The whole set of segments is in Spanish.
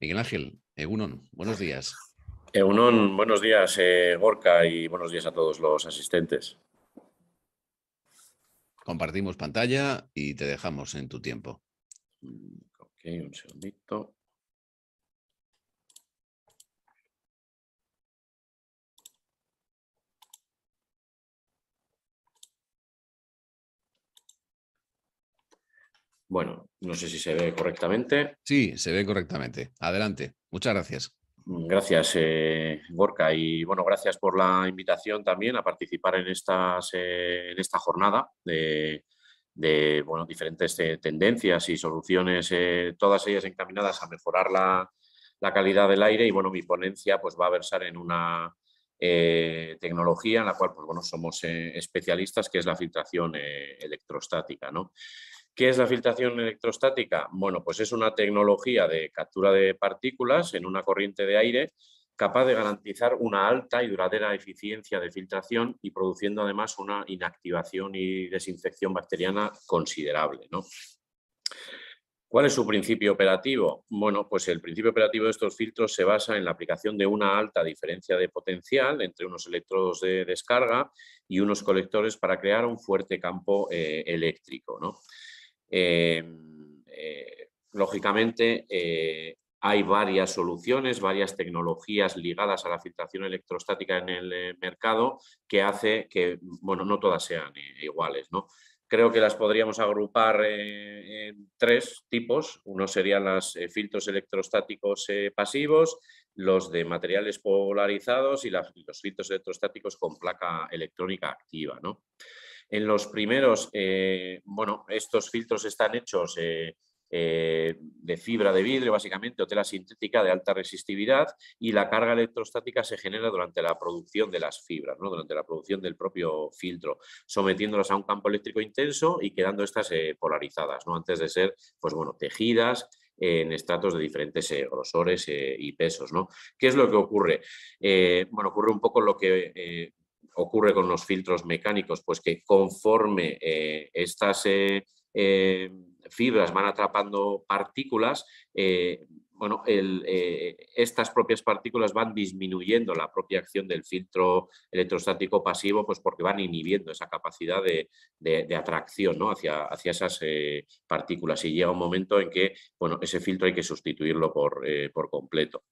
Miguel Ángel, Egunon, buenos días. Egunon, buenos días, eh, Gorka, y buenos días a todos los asistentes. Compartimos pantalla y te dejamos en tu tiempo. Ok, un segundito. Bueno, no sé si se ve correctamente. Sí, se ve correctamente. Adelante. Muchas gracias. Mm, gracias, eh, Gorka. Y bueno, gracias por la invitación también a participar en, estas, eh, en esta jornada de, bueno, diferentes eh, tendencias y soluciones, todas ellas encaminadas a mejorar la, calidad del aire. Y bueno, mi ponencia pues, va a versar en una tecnología en la cual pues, bueno, somos especialistas, que es la filtración electrostática. ¿no? ¿Qué es la filtración electrostática? Bueno, pues es una tecnología de captura de partículas en una corriente de aire capaz de garantizar una alta y duradera eficiencia de filtración y produciendo además una inactivación y desinfección bacteriana considerable. ¿Cuál es su principio operativo? Bueno, pues el principio operativo de estos filtros se basa en la aplicación de una alta diferencia de potencial entre unos electrodos de descarga y unos colectores para crear un fuerte campo eh, eléctrico. Em, eh, lógicamente, eh, hay varias soluciones, varias tecnologías ligadas a la filtración electrostática en el eh, mercado que hace que, bueno, no todas sean iguales, ¿no? Creo que las podríamos agrupar en tres tipos. Uno serían los filtros electrostáticos pasivos, los de materiales polarizados y los filtros electrostáticos con placa electrónica activa, en los primeros, eh, bueno, estos filtros están hechos eh, eh, de fibra de vidrio, básicamente, o tela sintética de alta resistividad, y la carga electrostática se genera durante la producción de las fibras, ¿no? durante la producción del propio filtro, sometiéndolas a un campo eléctrico intenso y quedando estas polarizadas, ¿no? antes de ser pues, bueno, tejidas, en estratos de diferentes grosores y pesos. ¿no? ¿Qué es lo que ocurre? bueno, ocurre un poco lo que ocurre con los filtros mecánicos? Pues que conforme eh, estas eh, eh, fibras van atrapando partículas, bueno, estas propias partículas van disminuyendo la propia acción del filtro electrostático pasivo, pues porque van inhibiendo esa capacidad de, atracción hacia, hacia, esas partículas. Y llega un momento en que bueno, ese filtro hay que sustituirlo por completo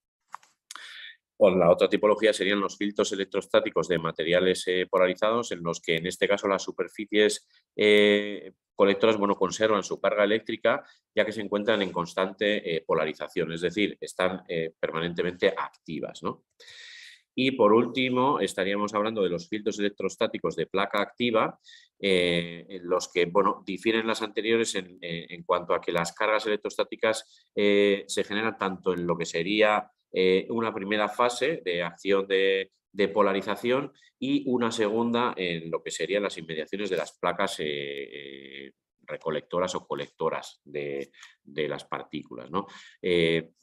la otra tipología serían los filtros electrostáticos de materiales eh, polarizados, en los que en este caso las superficies eh, colectoras bueno, conservan su carga eléctrica, ya que se encuentran en constante eh, polarización, es decir, están permanentemente activas. Y por último, estaríamos hablando de los filtros electrostáticos de placa activa, en los que bueno, difieren las anteriores en, cuanto a que las cargas electrostáticas se generan tanto en lo que sería eh, una primera fase de acción de, polarización y una segunda en lo que serían las inmediaciones de las placas eh, eh, recolectoras o colectoras de, las partículas. ¿no?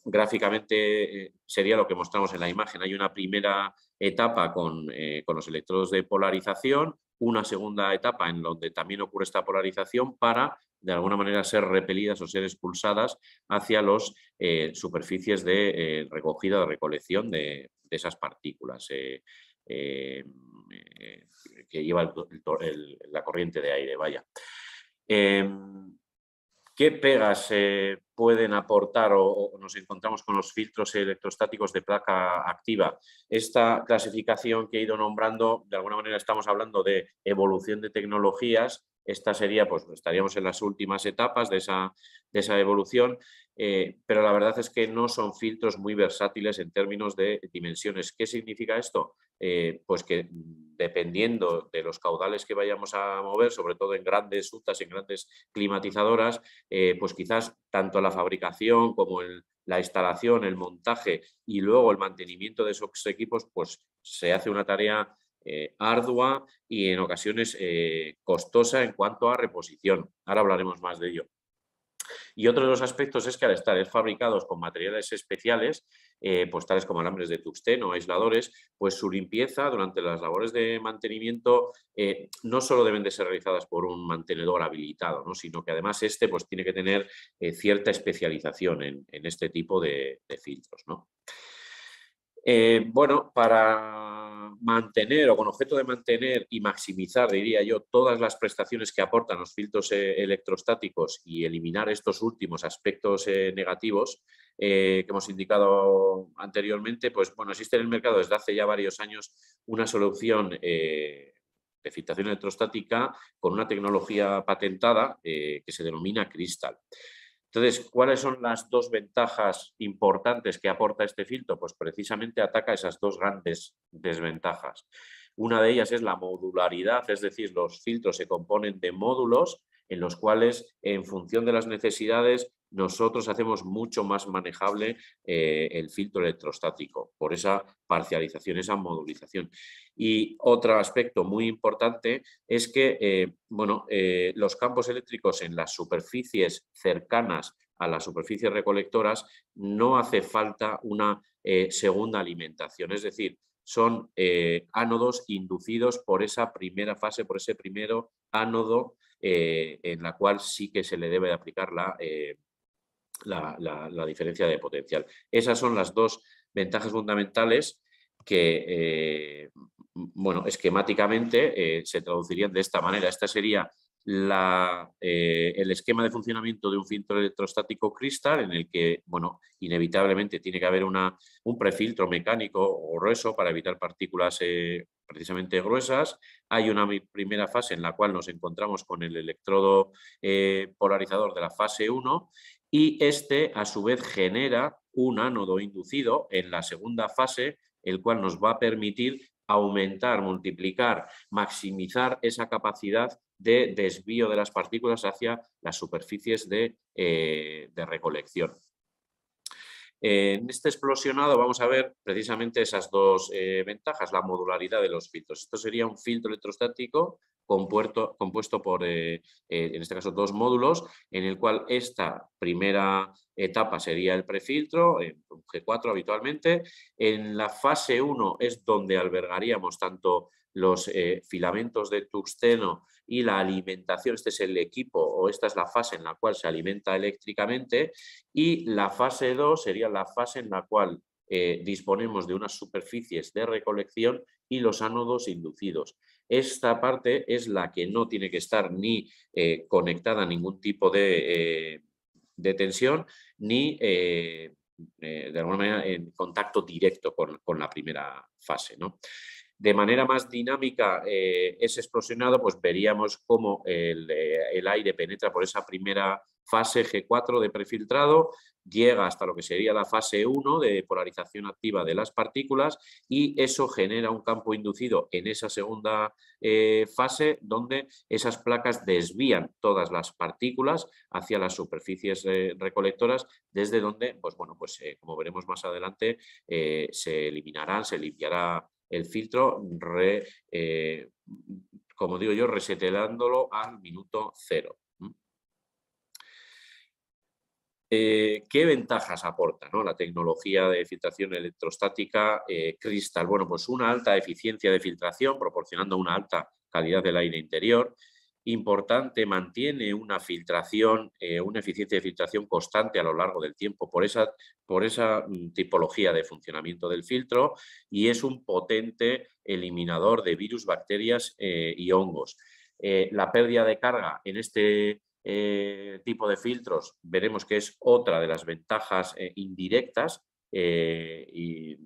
gráficamente sería lo que mostramos en la imagen. Hay una primera etapa con los electrodos de polarización, una segunda etapa en donde también ocurre esta polarización para de alguna manera ser repelidas o ser expulsadas hacia las eh, superficies de eh, recogida, de recolección de, esas partículas eh, que lleva la corriente de aire. Vaya. Em, ¿Qué pegas se eh, pueden aportar o, nos encontramos con los filtros electrostáticos de placa activa? Esta clasificación que he ido nombrando, de alguna manera estamos hablando de evolución de tecnologías esta sería, pues estaríamos en las últimas etapas de esa, evolución, eh, pero la verdad es que no son filtros muy versátiles en términos de dimensiones. ¿Qué significa esto? Eh, pues que dependiendo de los caudales que vayamos a mover, sobre todo en grandes y en grandes climatizadoras, eh, pues quizás tanto la fabricación como la instalación, el montaje y luego el mantenimiento de esos equipos, pues se hace una tarea eh, ardua y en ocasiones eh, costosa en cuanto a reposición. Ahora hablaremos más de ello. Y otro de los aspectos es que al estar fabricados con materiales especiales, eh, pues tales como alambres de tuxten o aisladores, pues su limpieza durante las labores de mantenimiento no solo deben de ser realizadas por un mantenedor habilitado, sino que además este pues, tiene que tener cierta especialización en, este tipo de, de filtros. ¿no? Eh, bueno, para mantener o con objeto de mantener y maximizar, diría yo, todas las prestaciones que aportan los filtros eh, electrostáticos y eliminar estos últimos aspectos eh, negativos que hemos indicado anteriormente, pues bueno, existe en el mercado desde hace ya varios años una solución de filtración electrostática con una tecnología patentada que se denomina cristal. Entonces, ¿cuáles son las dos ventajas importantes que aporta este filtro? Pues precisamente ataca esas dos grandes desventajas. Una de ellas es la modularidad, es decir, los filtros se componen de módulos en los cuales, en función de las necesidades, nosotros hacemos mucho más manejable eh, el filtro electrostático por esa parcialización, esa modulización. Y otro aspecto muy importante es que eh, bueno, eh, los campos eléctricos en las superficies cercanas a las superficies recolectoras no hace falta una segunda alimentación, es decir, son eh, ánodos inducidos por esa primera fase, por ese primero ánodo eh, en la cual sí que se le debe de aplicar eh, la, la, diferencia de potencial. Esas son las dos ventajas fundamentales que, bueno, esquemáticamente se traducirían de esta manera. Esta sería eh, el esquema de funcionamiento de un filtro electrostático cristal en el que, bueno, inevitablemente tiene que haber un prefiltro mecánico o grueso para evitar partículas eh, precisamente gruesas. Hay una primera fase en la cual nos encontramos con el electrodo eh, polarizador de la fase 1 y este a su vez genera un ánodo inducido en la segunda fase, el cual nos va a permitir aumentar, multiplicar, maximizar esa capacidad de desvío de las partículas hacia las superficies eh, de, recolección. En este explosionado vamos a ver precisamente esas dos eh, ventajas, la modularidad de los filtros. Esto sería un filtro electrostático compuesto por, eh, en este caso, dos módulos, en el cual esta primera etapa sería el prefiltro, G4 habitualmente. En la fase 1 es donde albergaríamos tanto los eh, filamentos de tuxeno y la alimentación, este es el equipo o esta es la fase en la cual se alimenta eléctricamente y la fase 2 sería la fase en la cual eh, disponemos de unas superficies de recolección y los ánodos inducidos. Esta parte es la que no tiene que estar ni eh, conectada a ningún tipo de, tensión ni de alguna manera en contacto directo con, con la primera fase. ¿no? de manera más dinámica eh, es explosionado, pues veríamos cómo eh, el, aire penetra por esa primera fase G4 de prefiltrado, llega hasta lo que sería la fase 1 de polarización activa de las partículas y eso genera un campo inducido en esa segunda eh, fase donde esas placas desvían todas las partículas hacia las superficies recolectoras desde donde, pues bueno, pues como veremos más adelante, se eliminarán, se limpiará el filtro, eh, como digo yo, resetelándolo al minuto cero. Eh, ¿Qué ventajas aporta la tecnología de filtración electrostática eh, Cristal? Bueno, pues una alta eficiencia de filtración, proporcionando una alta calidad del aire interior, importante, mantiene una filtración, eh, una eficiencia de filtración constante a lo largo del tiempo por esa, por esa mm, tipología de funcionamiento del filtro y es un potente eliminador de virus, bacterias eh, y hongos. Eh, la pérdida de carga en este tipo de filtros veremos que es otra de las ventajas indirectas y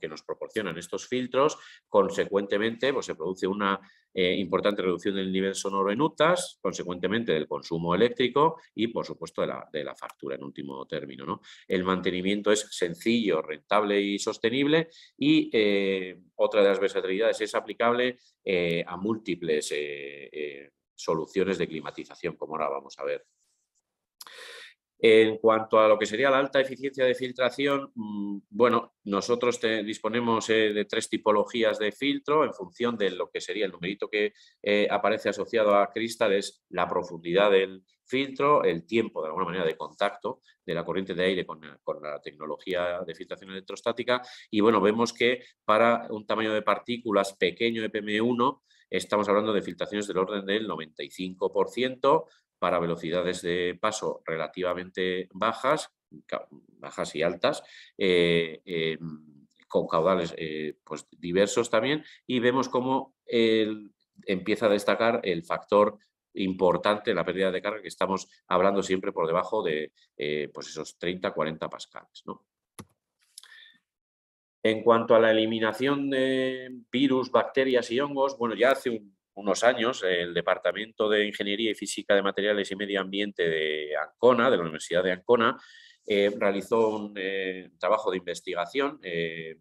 que nos, proporcionan estos filtros. Consecuentemente, pues se produce una eh, importante reducción del nivel sonoro en UTAS, consecuentemente del consumo eléctrico y, por supuesto, de la, factura en último término. El mantenimiento es sencillo, rentable y sostenible y eh, otra de las versatilidades es aplicable eh, a múltiples soluciones de climatización, como ahora vamos a ver. En cuanto a lo que sería la alta eficiencia de filtración, mm, bueno, nosotros disponemos eh, de tres tipologías de filtro en función de lo que sería el numerito que eh, aparece asociado a cristales. la profundidad del filtro, el tiempo de alguna manera de contacto de la corriente de aire con, la tecnología de filtración electrostática y bueno, vemos que para un tamaño de partículas pequeño pm 1 estamos hablando de filtraciones del orden del 95%, para velocidades de paso relativamente bajas, bajas y altas, eh, eh, con caudales eh, pues diversos también, y vemos cómo empieza a destacar el factor importante, la pérdida de carga, que estamos hablando siempre por debajo de pues esos 30-40 pascales. En cuanto a la eliminación de virus, bacterias y hongos, bueno, ya hace un unos años el Departamento de Ingeniería y Física de Materiales y Medio Ambiente de Ancona, de la Universidad de Ancona, eh, realizó un eh, trabajo de investigación eh,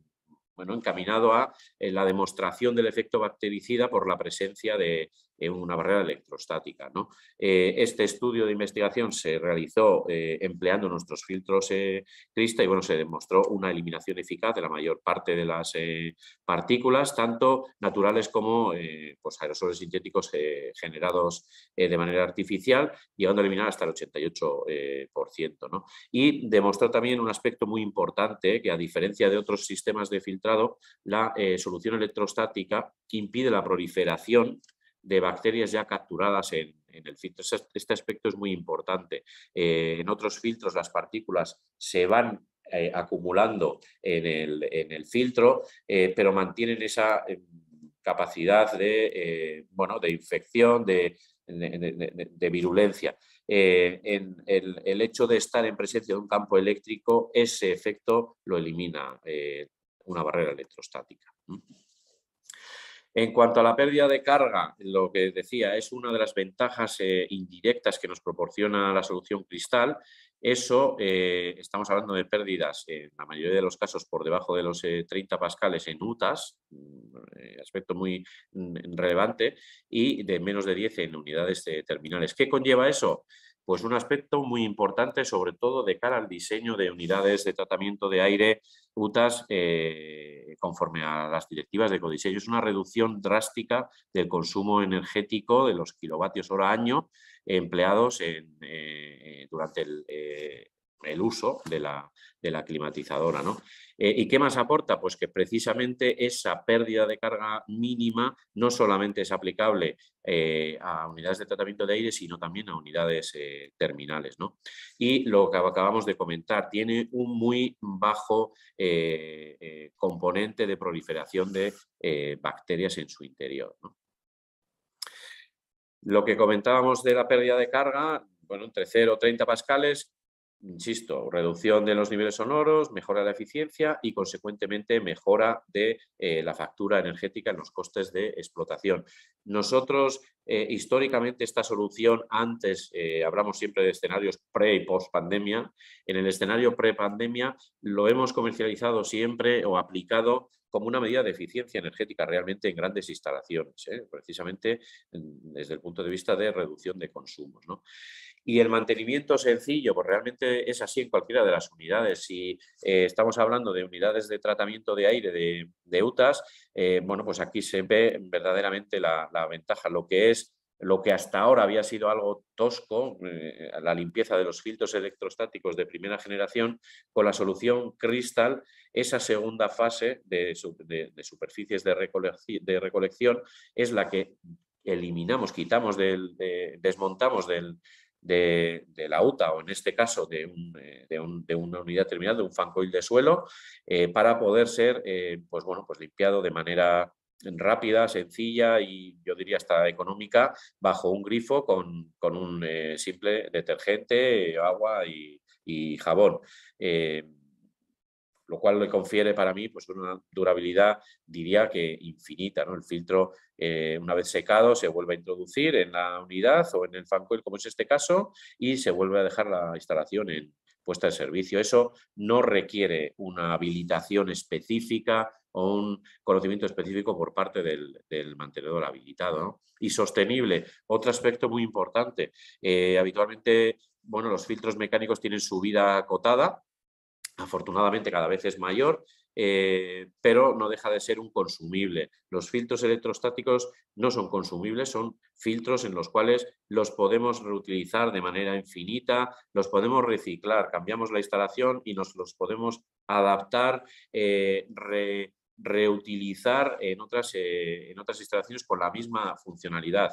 bueno, encaminado a la demostración del efecto bactericida por la presencia de, en una barrera electrostática. Eh, este estudio de investigación se realizó eh, empleando nuestros filtros Crista eh, y bueno, se demostró una eliminación eficaz de la mayor parte de las partículas, tanto naturales como pues, aerosoles sintéticos generados de manera artificial, llegando a eliminar hasta el 88%. Y demostró también un aspecto muy importante, que a diferencia de otros sistemas de filtrado, la solución electrostática impide la proliferación de bacterias ya capturadas en, el filtro. Este, este, aspecto es muy importante. Eh, en otros filtros las partículas se van eh, acumulando en el, filtro, eh, pero mantienen esa capacidad de, bueno, de infección, de, virulencia. en el, hecho de estar en presencia de un campo eléctrico, ese efecto lo elimina una barrera electrostática. En cuanto a la pérdida de carga, lo que decía es una de las ventajas eh, indirectas que nos proporciona la solución cristal. Eso, eh, estamos hablando de pérdidas, en la mayoría de los casos, por debajo de los 30 eh, pascales en UTAS, mm, aspecto muy mm, relevante, y de menos de 10 en unidades terminales. ¿Qué conlleva eso? pues un aspecto muy importante, sobre todo de cara al diseño de unidades de tratamiento de aire UTAS eh, conforme a las directivas de codiseño. Es una reducción drástica del consumo energético de los kilovatios hora año empleados eh, durante el, eh, el uso de la, climatizadora. ¿no? Eh, ¿Y qué más aporta? Pues que precisamente esa pérdida de carga mínima no solamente es aplicable eh, a unidades de tratamiento de aire, sino también a unidades eh, terminales. ¿no? Y lo que acabamos de comentar, tiene un muy bajo componente de proliferación de bacterias en su interior. Lo que comentábamos de la pérdida de carga, bueno, entre 0 y 30 pascales, insisto, reducción de los niveles sonoros, mejora de la eficiencia y, consecuentemente, mejora de eh, la factura energética en los costes de explotación. Nosotros, eh, históricamente, esta solución, antes eh, hablamos siempre de escenarios pre y post pandemia, en el escenario pre pandemia lo hemos comercializado siempre o aplicado como una medida de eficiencia energética realmente en grandes instalaciones, ¿eh? precisamente desde el punto de vista de reducción de consumos. Y el mantenimiento sencillo, pues realmente es así en cualquiera de las unidades. Si eh, estamos hablando de unidades de tratamiento de aire de, UTAS, eh, bueno, pues aquí se ve verdaderamente la, la ventaja, lo que es lo que hasta ahora había sido algo tosco, eh, la limpieza de los filtros electrostáticos de primera generación, con la solución cristal, esa segunda fase de, superficies de, recolección es la que eliminamos, quitamos, del, desmontamos de, la UTA o en este caso de, eh, una unidad terminal, de un fancoil de suelo, eh, para poder ser pues bueno, pues limpiado de manera rápida, sencilla y yo diría hasta económica bajo un grifo con, un eh, simple detergente, agua y, jabón. Eh, lo cual le confiere para mí pues, una durabilidad, diría que infinita. ¿no? El filtro, eh, una vez secado, se vuelve a introducir en la unidad o en el fancoil, como es este caso, y se vuelve a dejar la instalación en, puesta de servicio. Eso no requiere una habilitación específica o un conocimiento específico por parte del, mantenedor habilitado. Y sostenible, otro aspecto muy importante. Eh, habitualmente, bueno, los filtros mecánicos tienen su vida acotada, afortunadamente cada vez es mayor eh, pero no deja de ser un consumible. Los filtros electrostáticos no son consumibles, son filtros en los cuales los podemos reutilizar de manera infinita, los podemos reciclar, cambiamos la instalación y nos los podemos adaptar, eh, reutilizar eh, en otras, instalaciones con la misma funcionalidad.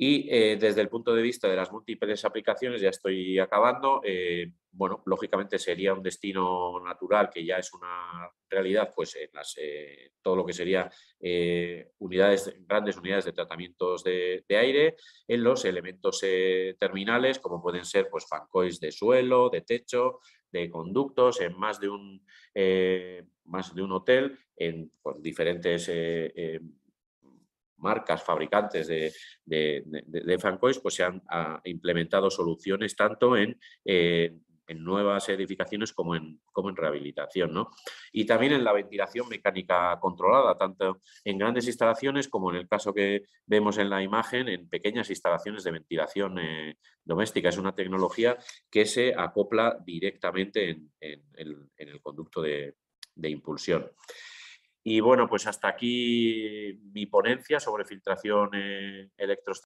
Y desde el punto de vista de las múltiples aplicaciones, ya estoy acabando, bueno, lógicamente sería un destino natural que ya es una realidad, pues en las, eh, todo lo que sería eh, unidades, grandes unidades de tratamientos de, aire, en los elementos eh, terminales, como pueden ser pues de suelo, de techo, de conductos, en más de un, más de un hotel, en, diferentes marcas, fabricantes de, de, fancoys, pues se han ah, implementado soluciones tanto en en nuevas edificaciones como en, como en rehabilitación. Y también en la ventilación mecánica controlada, tanto en grandes instalaciones como en el caso que vemos en la imagen, en pequeñas instalaciones de ventilación eh, doméstica. Es una tecnología que se acopla directamente en, el conducto de, impulsión. Y bueno, pues hasta aquí mi ponencia sobre filtración eh,